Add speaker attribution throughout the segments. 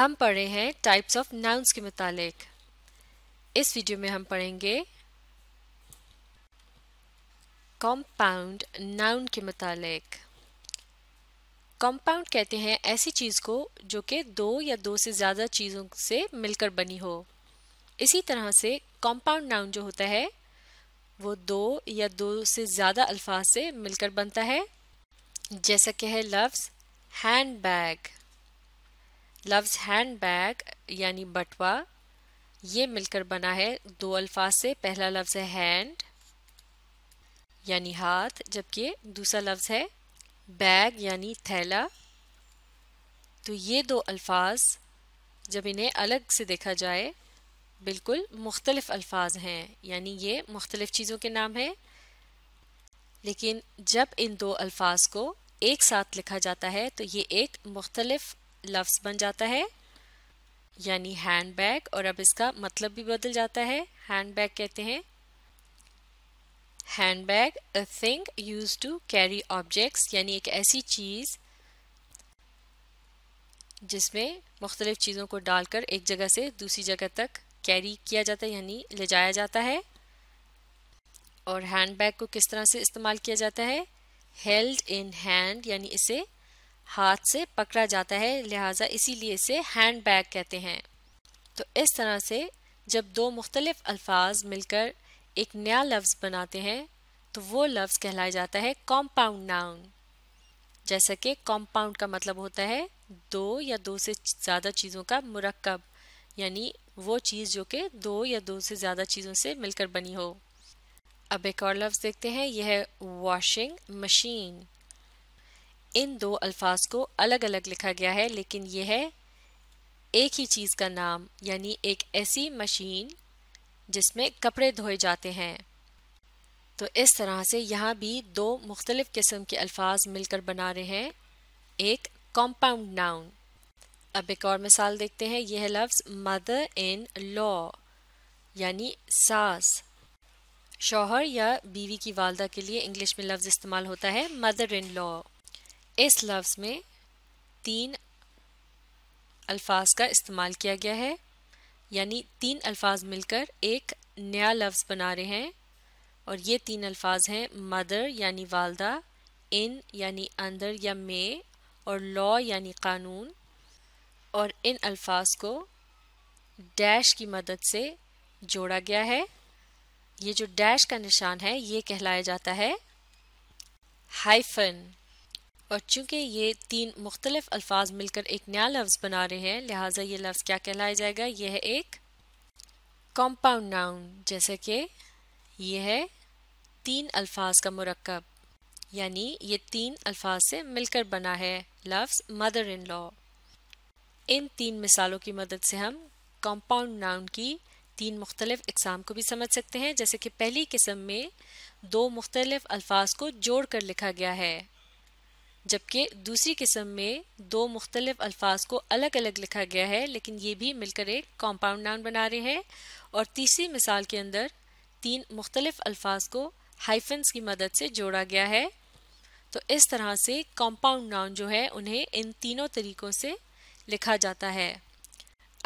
Speaker 1: हम पढ़े हैं टाइप्स ऑफ नाउन्स के मुतालिक इस वीडियो में हम पढ़ेंगे कॉम्पाउंड नाउन के मुतालिक कॉम्पाउंड कहते हैं ऐसी चीज़ को जो कि दो या दो से ज़्यादा चीज़ों से मिलकर बनी हो इसी तरह से कॉम्पाउंड नाउन जो होता है वो दो या दो से ज़्यादा अल्फाज से मिलकर बनता है जैसा कि है लफ्ज़ हैंड बैग लफ्ज़ हैंड बैग यानी बटवा ये मिलकर बना है दो अल्फाज से पहला लफ्ज़ है हैंड यानी हाथ जबकि दूसरा लफ्ज़ है बैग यानी थैला तो ये दो अल्फाज जब इन्हें अलग से देखा जाए बिल्कुल मुख्तलिफ अल्फाज हैं यानी ये मुख्तलिफ चीज़ों के नाम हैं लेकिन जब इन दो अल्फाज को एक साथ लिखा जाता है तो ये एक मुख्तलिफ लफ्स बन जाता है यानी हैंड बैग और अब इसका मतलब भी बदल जाता है हैंड बैग कहते हैं handbag a thing use to carry objects यानी एक ऐसी चीज़ जिसमें मुख्तलिफ चीज़ों को डालकर एक जगह से दूसरी जगह तक कैरी किया जाता है यानी ले जाया जाता है और हैंड बैग को किस तरह से इस्तेमाल किया जाता है हेल्ड इन हैंड यानी इसे हाथ से पकड़ा जाता है लिहाजा इसीलिए इसे हैंड बैग कहते हैं तो इस तरह से जब दो मुख्तलिफ अल्फाज मिलकर एक नया लफ्ज़ बनाते हैं तो वो लफ्ज़ कहलाया जाता है कॉम्पाउंड नाउन जैसा कि कॉम्पाउंड का मतलब होता है दो या दो से ज़्यादा चीज़ों का मरकब यानी वो चीज़ जो कि दो या दो से ज़्यादा चीज़ों से मिलकर बनी हो अब एक और लफ्ज़ देखते हैं यह है वॉशिंग मशीन इन दो अल्फाज को अलग अलग लिखा गया है लेकिन यह है एक ही चीज़ का नाम यानी एक ऐसी मशीन जिसमें कपड़े धोए जाते हैं तो इस तरह से यहाँ भी दो मुख्तलिफ़ किस्म के अल्फाज मिलकर बना रहे हैं एक कॉम्पाउंड नाउन अब एक और मिसाल देखते हैं यह है लफ्ज़ मदर इन लॉ यानी सास शोहर या बीवी की वालदा के लिए इंग्लिश में लफ्ज़ इस्तेमाल होता है मदर इन लॉ इस लफ्ज़ में तीन अल्फाज का इस्तेमाल किया गया है यानी तीन अल्फाज मिलकर एक नया लफ्ज़ बना रहे हैं और ये तीन अल्फाज हैं मदर यानी वालदा इन यानी अंदर या मे और लॉ यानी कानून और इन अल्फाज को डैश की मदद से जोड़ा गया है ये जो डैश का निशान है ये कहलाया जाता है हाइफन और चूंकि ये तीन मुख्तलिफ अल्फाज मिलकर एक नया लफ्ज़ बना रहे हैं लिहाजा ये लफ्ज़ क्या कहलाया जाएगा यह है एक कॉम्पाउंड नाउन जैसे कि यह है तीन अल्फाज का मरकब यानी ये तीन अल्फाज से मिलकर बना है लफ्ज़ मदर इन लॉ इन तीन मिसालों की मदद से हम कॉम्पाउंड नाउन की तीन मुख्तलिफ इकसाम को भी समझ सकते हैं जैसे कि पहली किस्म में दो मुख्तलिफ अल्फाज को जोड़ कर लिखा गया है जबकि दूसरी किस्म में दो मुख्तलिफ अल्फाज को अलग अलग लिखा गया है लेकिन ये भी मिलकर एक कॉम्पाउंड नाउन बना रहे हैं और तीसरी मिसाल के अंदर तीन मुख्तलिफ अल्फाज को हाइफेंस की मदद से जोड़ा गया है तो इस तरह से कॉम्पाउंड नाउन जो है उन्हें इन तीनों तरीक़ों से लिखा जाता है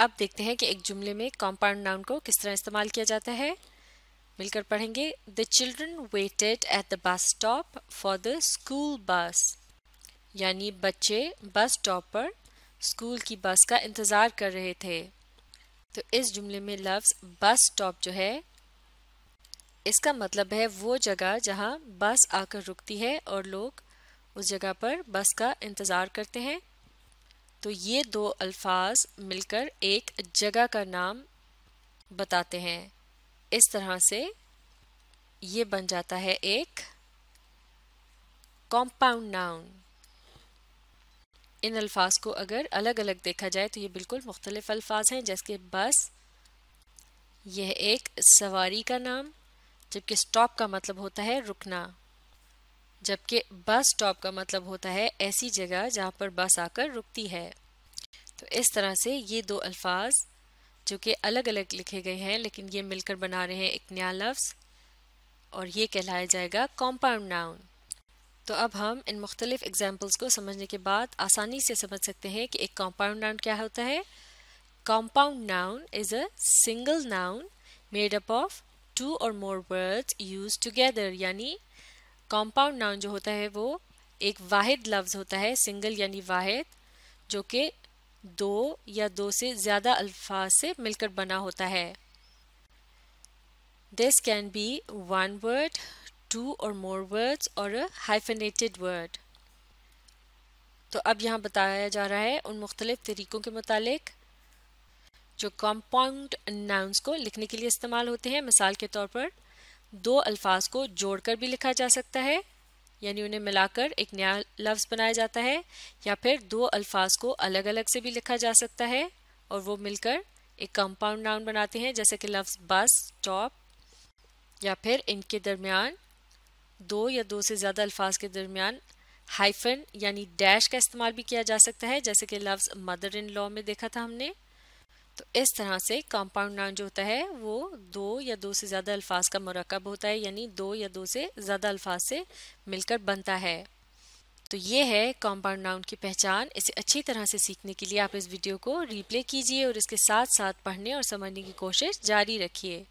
Speaker 1: अब देखते हैं कि एक जुमले में कॉम्पाउंड नाउन को किस तरह इस्तेमाल किया जाता है मिलकर पढ़ेंगे the children waited at the bus stop for the school bus यानी बच्चे बस स्टॉप पर स्कूल की बस का इंतज़ार कर रहे थे तो इस जुमले में लफ्ज़ बस स्टॉप जो है इसका मतलब है वो जगह जहाँ बस आकर रुकती है और लोग उस जगह पर बस का इंतज़ार करते हैं तो ये दो अल्फाज मिलकर एक जगह का नाम बताते हैं इस तरह से ये बन जाता है एक कॉम्पाउंड नाउन इन अल्फाज को अगर अलग अलग देखा जाए तो ये बिल्कुल मुख्तलिफ अल्फाज हैं जैसे कि बस यह एक सवारी का नाम जबकि स्टॉप का मतलब होता है रुकना जबकि बस स्टॉप का मतलब होता है ऐसी जगह जहाँ पर बस आकर रुकती है तो इस तरह से ये दो अल्फाज जो कि अलग अलग लिखे गए हैं लेकिन ये मिलकर बना रहे हैं एक नया लफ्ज़ और ये कहलाया जाएगा कॉम्पाउंड नाउन तो अब हम इन मुख्तलिफ एग्जाम्पल्स को समझने के बाद आसानी से समझ सकते हैं कि एक कॉम्पाउंड नाउन क्या होता है compound noun is a single noun made up of two और मोर वर्ड्स यूज टुगेदर यानी कॉम्पाउंड नाउन जो होता है वो एक वाहिद लफ्ज़ होता है सिंगल यानी वाहिद जो कि दो या दो से ज़्यादा अल्फाज से मिलकर बना होता है this can be one word two or more words or a hyphenated word. तो अब यहाँ बताया जा रहा है उन मुख्तलिफ तरीक़ों के मुतालिक जो कंपाउंड नाउन्स को लिखने के लिए इस्तेमाल होते हैं मिसाल के तौर पर दो अल्फाज को जोड़कर भी लिखा जा सकता है यानी उन्हें मिलाकर एक नया लफ्ज़ बनाया जाता है या फिर दो अल्फाज को अलग अलग से भी लिखा जा सकता है और वो मिलकर एक कंपाउंड नाउन बनाते हैं जैसे कि लफ्ज़ बस टॉप या फिर इनके दरमियान दो या दो से ज़्यादा अल्फाज के दरमियान हाइफन यानी डैश का इस्तेमाल भी किया जा सकता है जैसे कि लफ्ज़ मदर इन लॉ में देखा था हमने तो इस तरह से कंपाउंड नाउन जो होता है वो दो या दो से ज़्यादा अल्फाज का मरकब होता है यानी दो या दो से ज़्यादा अल्फाज से मिलकर बनता है तो ये है कंपाउंड नाउन की पहचान इसे अच्छी तरह से सीखने के लिए आप इस वीडियो को रिप्ले कीजिए और इसके साथ साथ पढ़ने और समझने की कोशिश जारी रखिए